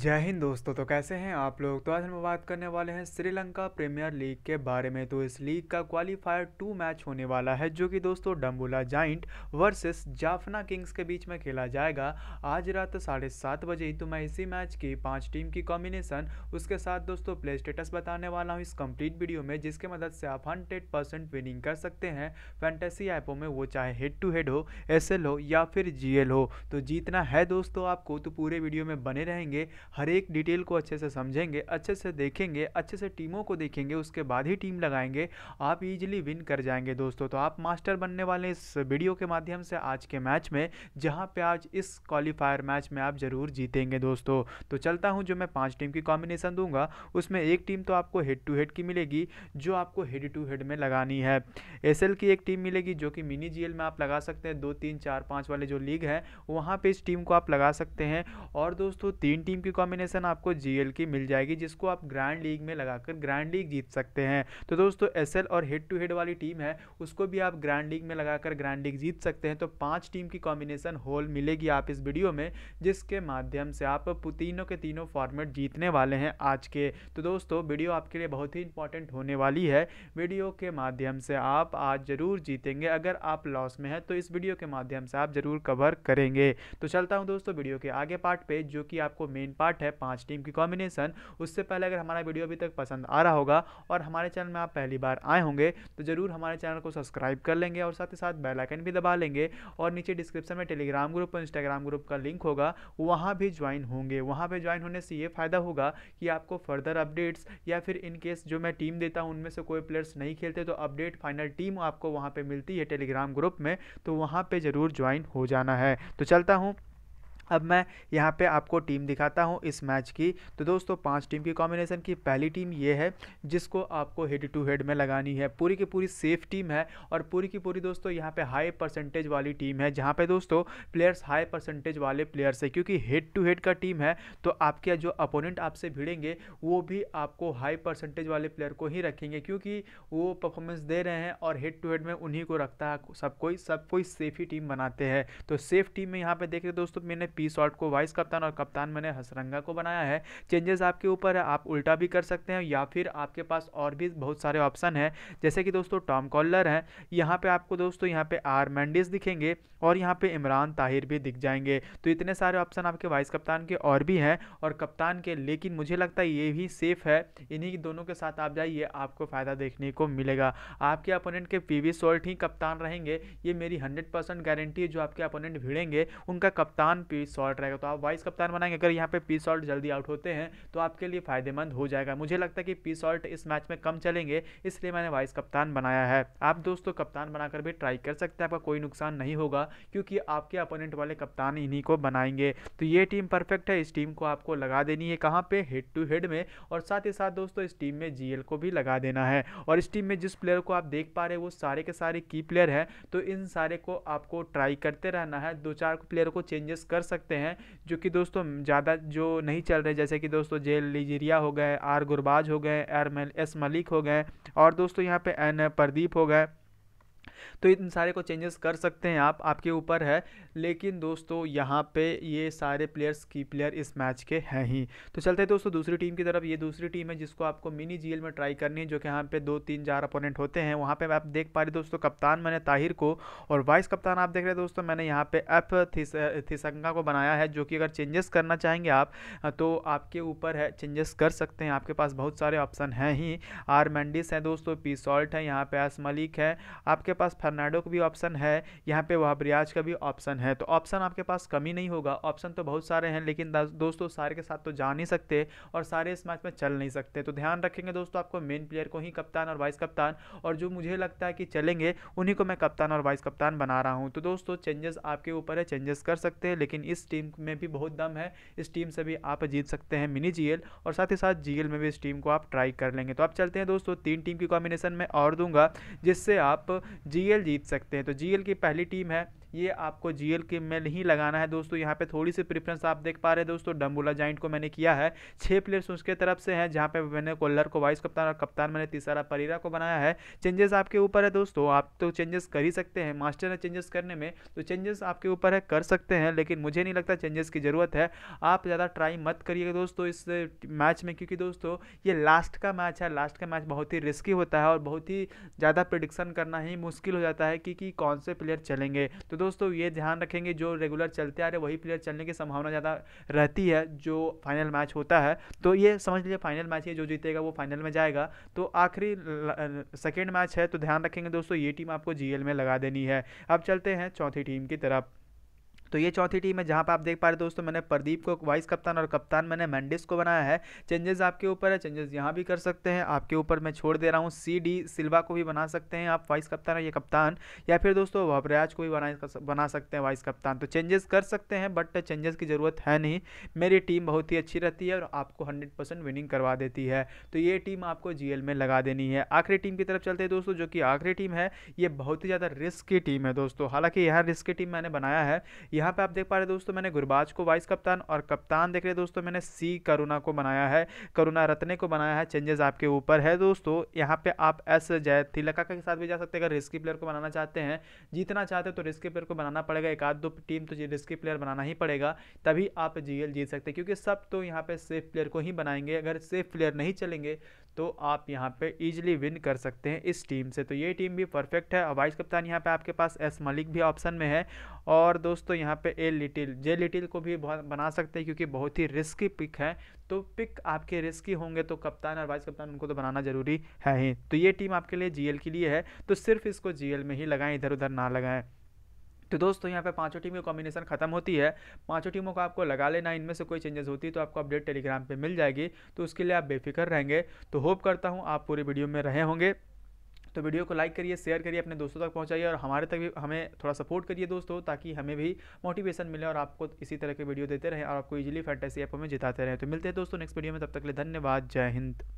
जय हिंद दोस्तों तो कैसे हैं आप लोग तो आज हम बात करने वाले हैं श्रीलंका प्रीमियर लीग के बारे में तो इस लीग का क्वालिफायर टू मैच होने वाला है जो कि दोस्तों Dambulla giant versus Jaffna kings के बीच में खेला जाएगा आज रात साढ़े सात बजे ही तो मैं इसी मैच की पांच टीम की कॉम्बिनेशन उसके साथ दोस्तों प्ले स्टेटस बताने वाला हूँ इस कम्प्लीट वीडियो में जिसके मदद से आप हंड्रेड परसेंट विनिंग कर सकते हैं फैंटेसी ऐपों में वो चाहे हेड टू हेड हो एस हो या फिर जी हो तो जीतना है दोस्तों आपको तो पूरे वीडियो में बने रहेंगे हर एक डिटेल को अच्छे से समझेंगे अच्छे से देखेंगे अच्छे से टीमों को देखेंगे उसके बाद ही टीम लगाएंगे आप इजीली विन कर जाएंगे दोस्तों तो आप मास्टर बनने वाले इस वीडियो के माध्यम से आज के मैच में जहाँ पर आज इस क्वालिफायर मैच में आप ज़रूर जीतेंगे दोस्तों तो चलता हूँ जो मैं पाँच टीम की कॉम्बिनेशन दूंगा उसमें एक टीम तो आपको हेड टू हेड की मिलेगी जो आपको हेड टू हेड में लगानी है एस की एक टीम मिलेगी जो कि मिनी जी में आप लगा सकते हैं दो तीन चार पाँच वाले जो लीग है वहाँ पर इस टीम को आप लगा सकते हैं और दोस्तों तीन टीम की की कॉम्बिनेशन आपको जीएल की मिल जाएगी जिसको आप ग्रैंड लीग में लगाकर ग्रैंड लीग जीत सकते हैं तो दोस्तों एसएल और हेड टू हेड वाली टीम है उसको भी आप ग्रैंड लीग में लगाकर ग्रैंड लीग जीत सकते हैं तो पाँच टीम की कॉम्बिनेशन होल मिलेगी आप इस वीडियो में जिसके माध्यम से आप तीनों के तीनों फॉर्मेट जीतने वाले हैं आज के तो दोस्तों वीडियो आपके लिए बहुत ही इंपॉर्टेंट होने वाली है वीडियो के माध्यम से आप आज ज़रूर जीतेंगे अगर आप लॉस में हैं तो इस वीडियो के माध्यम से आप ज़रूर कवर करेंगे तो चलता हूँ दोस्तों वीडियो के आगे पार्ट पे जो कि आपको मेन पार्ट है पांच टीम की कॉम्बिनेशन उससे पहले अगर हमारा वीडियो अभी तक पसंद आ रहा होगा और हमारे चैनल में आप पहली बार आए होंगे तो ज़रूर हमारे चैनल को सब्सक्राइब कर लेंगे और साथ ही साथ बेलाइकन भी दबा लेंगे और नीचे डिस्क्रिप्शन में टेलीग्राम ग्रुप और इंस्टाग्राम ग्रुप का लिंक होगा वहाँ भी ज्वाइन होंगे वहाँ पर ज्वाइन होने से ये फ़ायदा होगा कि आपको फर्दर अपडेट्स या फिर इन केस जो मैं टीम देता हूँ उनमें से कोई प्लेयर्स नहीं खेलते तो अपडेट फाइनल टीम आपको वहाँ पर मिलती है टेलीग्राम ग्रुप में तो वहाँ पर ज़रूर ज्वाइन हो जाना है तो चलता हूँ अब मैं यहाँ पे आपको टीम दिखाता हूँ इस मैच की तो दोस्तों पांच टीम की कॉम्बिनेशन की पहली टीम ये है जिसको आपको हेड टू हेड में लगानी है पूरी की पूरी सेफ टीम है और पूरी की पूरी दोस्तों यहाँ पे हाई परसेंटेज वाली टीम है जहाँ पे दोस्तों प्लेयर्स हाई परसेंटेज वाले प्लेयर्स है क्योंकि हेड टू हेड का टीम है तो आपके जो अपोनेंट आपसे भिड़ेंगे वो भी आपको हाई परसेंटेज वाले प्लेयर को ही रखेंगे क्योंकि वो परफॉर्मेंस दे रहे हैं और हेड टू हेड में उन्हीं को रखता है सब कोई सब कोई सेफ ही टीम बनाते हैं तो सेफ टीम में यहाँ पर देख रहे दोस्तों मैंने पी शॉर्ट को वाइस कप्तान और कप्तान मैंने हसरंगा को बनाया है चेंजेस आपके ऊपर है आप उल्टा भी कर सकते हैं या फिर आपके पास और भी बहुत सारे ऑप्शन हैं जैसे कि दोस्तों टॉम कॉलर हैं यहाँ पर आपको दोस्तों यहाँ पर आर मैंडिस दिखेंगे और यहाँ पे इमरान ताहिर भी दिख जाएंगे तो इतने सारे ऑप्शन आपके वाइस कप्तान के और भी हैं और कप्तान के लेकिन मुझे लगता है ये भी सेफ़ है इन्हीं दोनों के साथ आप जाइए आपको फ़ायदा देखने को मिलेगा आपके अपोनेंट के पी वी ही कप्तान रहेंगे ये मेरी हंड्रेड गारंटी है जो आपके अपोनेंट भिड़ेंगे उनका कप्तान पी शॉर्ट रहेगा तो आप वाइस कप्तान बनाएंगे अगर यहाँ पे पी शॉर्ट जल्दी आउट होते हैं तो आपके लिए फायदेमंद हो जाएगा मुझे लगता है कि पी शॉर्ट इस मैच में कम चलेंगे इसलिए मैंने वाइस कप्तान बनाया है आप दोस्तों कप्तान बनाकर भी ट्राई कर सकते हैं आपका कोई नुकसान नहीं होगा क्योंकि आपके अपोनेंट वाले कप्तान इन्हीं को बनाएंगे तो ये टीम परफेक्ट है इस टीम को आपको लगा देनी है कहाँ पर हेड टू हेड में और साथ ही साथ दोस्तों इस टीम में जी को भी लगा देना है और इस टीम में जिस प्लेयर को आप देख पा रहे वो सारे के सारे की प्लेयर हैं तो इन सारे को आपको ट्राई करते रहना है दो चार प्लेयर को चेंजेस कर सकते हैं जो कि दोस्तों ज़्यादा जो नहीं चल रहे जैसे कि दोस्तों जे लिजीरिया हो गए आर गुरबाज हो गए आर एस मलिक हो गए और दोस्तों यहाँ पे एन प्रदीप हो गए तो इन सारे को चेंजेस कर सकते हैं आप आपके ऊपर है लेकिन दोस्तों यहाँ पे ये सारे प्लेयर्स की प्लेयर इस मैच के हैं ही तो चलते हैं दोस्तों दूसरी टीम की तरफ ये दूसरी टीम है जिसको आपको मिनी जी में ट्राई करनी है जो कि यहाँ पे दो तीन चार अपोनेंट होते हैं वहाँ पे आप देख पा रहे दोस्तों कप्तान मैंने ताहिर को और वाइस कप्तान आप देख रहे हैं दोस्तों मैंने यहाँ पे एफ थिस थिसंगा को बनाया है जो कि अगर चेंजेस करना चाहेंगे आप तो आपके ऊपर है चेंजेस कर सकते हैं आपके पास बहुत सारे ऑप्शन हैं ही आर मैंडिस हैं दोस्तों पी सॉल्ट है यहाँ पे एस मलिक है आपके पास पास फर्नाडो का भी ऑप्शन है यहाँ पे वहाब रियाज का भी ऑप्शन है तो ऑप्शन आपके पास कमी नहीं होगा ऑप्शन तो बहुत सारे हैं लेकिन दोस्तों सारे के साथ तो जा नहीं सकते और सारे इस मैच में चल नहीं सकते तो ध्यान रखेंगे दोस्तों आपको मेन प्लेयर को ही कप्तान और वाइस कप्तान और जो मुझे लगता है कि चलेंगे उन्हीं को मैं कप्तान और वाइस कप्तान बना रहा हूँ तो दोस्तों चेंजेस आपके ऊपर है चेंजेस कर सकते हैं लेकिन इस टीम में भी बहुत दम है इस टीम से भी आप जीत सकते हैं मिनी जी और साथ ही साथ जी में भी इस टीम को आप ट्राई कर लेंगे तो आप चलते हैं दोस्तों तीन टीम की कॉम्बिनेशन में और दूंगा जिससे आप जी जीएल जीत सकते हैं तो जीएल की पहली टीम है ये आपको जी के में नहीं लगाना है दोस्तों यहाँ पे थोड़ी सी प्रिफ्रेंस आप देख पा रहे हैं दोस्तों डम्बुला जॉइंट को मैंने किया है छः प्लेयर्स उसके तरफ से हैं जहाँ पे मैंने कोल्लर को वाइस कप्तान और कप्तान मैंने तीसरा परीरा को बनाया है चेंजेस आपके ऊपर है दोस्तों आप तो चेंजेस कर ही सकते हैं मास्टर है चेंजेस करने में तो चेंजेस आपके ऊपर है कर सकते हैं लेकिन मुझे नहीं लगता चेंजेस की ज़रूरत है आप ज़्यादा ट्राई मत करिएगा दोस्तों इस मैच में क्योंकि दोस्तों ये लास्ट का मैच है लास्ट का मैच बहुत ही रिस्की होता है और बहुत ही ज़्यादा प्रिडिक्शन करना ही मुश्किल हो जाता है कि कौन से प्लेयर चलेंगे तो दोस्तों ये ध्यान रखेंगे जो रेगुलर चलते आ रहे वही प्लेयर चलने की संभावना ज़्यादा रहती है जो फाइनल मैच होता है तो ये समझ लीजिए फाइनल मैच ये जो जीतेगा वो फाइनल में जाएगा तो आखिरी सेकेंड मैच है तो ध्यान रखेंगे दोस्तों ये टीम आपको जी में लगा देनी है अब चलते हैं चौथी टीम की तरफ तो ये चौथी टीम है जहाँ पर आप देख पा रहे दोस्तों मैंने प्रदीप को वाइस कप्तान और कप्तान मैंने मैंडिस को बनाया है चेंजेस आपके ऊपर है चेंजेस यहाँ भी कर सकते हैं आपके ऊपर मैं छोड़ दे रहा हूँ सी डी सिल्वा को भी बना सकते हैं आप वाइस कप्तान और ये कप्तान या फिर दोस्तों वबराज को भी बना बना सकते हैं वाइस कप्तान तो चेंजेस कर सकते हैं बट चेंजेस की ज़रूरत है नहीं मेरी टीम बहुत ही अच्छी रहती है और आपको हंड्रेड विनिंग करवा देती है तो ये टीम आपको जी में लगा देनी है आखिरी टीम की तरफ चलते हैं दोस्तों जो कि आखिरी टीम है ये बहुत ही ज़्यादा रिस्क की टीम है दोस्तों हालांकि यह रिस्क की टीम मैंने बनाया है यहाँ पे आप देख पा रहे दोस्तों मैंने गुरबाज को वाइस कप्तान और कप्तान देख रहे दोस्तों मैंने सी करुणा को बनाया है करुणा रत्ने को बनाया है चेंजेस आपके ऊपर है दोस्तों यहाँ पे आप एस जय तिलका के साथ भी जा सकते हैं अगर रिस्की प्लेयर को बनाना चाहते हैं जीतना चाहते हैं तो रिस्की प्लेयर को बनाना पड़ेगा एक आध दो टीम तो रिस्की प्लेयर बनाना ही पड़ेगा तभी आप जीएल जीत सकते हैं क्योंकि सब तो यहाँ पे सेफ प्लेयर को ही बनाएंगे अगर सेफ प्लेयर नहीं चलेंगे तो आप यहाँ पे इजीली विन कर सकते हैं इस टीम से तो ये टीम भी परफेक्ट है वाइस कप्तान यहाँ पे आपके पास एस मलिक भी ऑप्शन में है और दोस्तों यहाँ पे ए लिटिल जे लिटिल को भी बना सकते हैं क्योंकि बहुत ही रिस्की पिक है तो पिक आपके रिस्की होंगे तो कप्तान और वाइस कप्तान उनको तो बनाना ज़रूरी है ही तो ये टीम आपके लिए जी के लिए है तो सिर्फ इसको जी में ही लगाएं इधर उधर ना लगाएं तो दोस्तों यहाँ पे पांचों टीम की कॉम्बिनेशन खत्म होती है पांचों टीमों को आपको लगा लेना इनमें से कोई चेंजेस होती है तो आपको अपडेट टेलीग्राम पे मिल जाएगी तो उसके लिए आप बेफिक्र रहेंगे तो होप करता हूँ आप पूरी वीडियो में रहे होंगे तो वीडियो को लाइक करिए शेयर करिए अपने दोस्तों तक पहुँचाइए और हमारे तक भी हमें थोड़ा सपोर्ट करिए दोस्तों ताकि हमें भी मोटिवेशन मिले और आपको इसी तरह के वीडियो देते रहें और आपको इजीली फैटेसी ऐप में जिताते रहें तो मिलते हैं दोस्तों नेक्स्ट वीडियो में तब तक के लिए धन्यवाद जय हिंद